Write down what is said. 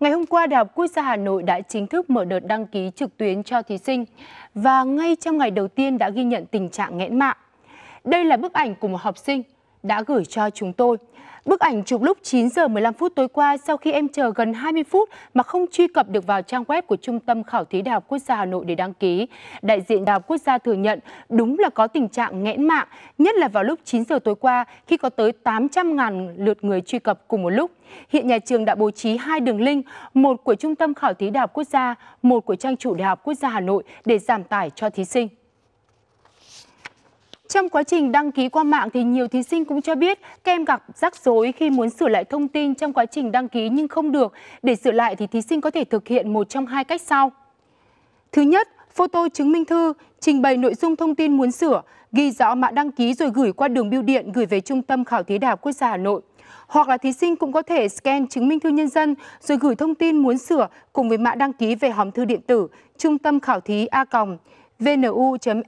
Ngày hôm qua, Đại học Quốc gia Hà Nội đã chính thức mở đợt đăng ký trực tuyến cho thí sinh và ngay trong ngày đầu tiên đã ghi nhận tình trạng nghẽn mạng. Đây là bức ảnh của một học sinh đã gửi cho chúng tôi. Bức ảnh chụp lúc 9 giờ 15 phút tối qua sau khi em chờ gần 20 phút mà không truy cập được vào trang web của Trung tâm Khảo thí Đại học Quốc gia Hà Nội để đăng ký. Đại diện Đại học Quốc gia thừa nhận đúng là có tình trạng nghẽn mạng, nhất là vào lúc 9 giờ tối qua khi có tới 800.000 lượt người truy cập cùng một lúc. Hiện nhà trường đã bố trí hai đường link, một của Trung tâm Khảo thí Đại học Quốc gia, một của trang chủ Đại học Quốc gia Hà Nội để giảm tải cho thí sinh. Trong quá trình đăng ký qua mạng thì nhiều thí sinh cũng cho biết kem gặp rắc rối khi muốn sửa lại thông tin trong quá trình đăng ký nhưng không được. Để sửa lại thì thí sinh có thể thực hiện một trong hai cách sau. Thứ nhất, photo chứng minh thư, trình bày nội dung thông tin muốn sửa, ghi rõ mã đăng ký rồi gửi qua đường bưu điện gửi về Trung tâm Khảo thí Đại học Quốc gia Hà Nội. Hoặc là thí sinh cũng có thể scan chứng minh thư nhân dân rồi gửi thông tin muốn sửa cùng với mã đăng ký về hòm thư điện tử trung tâm khảo thí a còng vnu.edu.vn.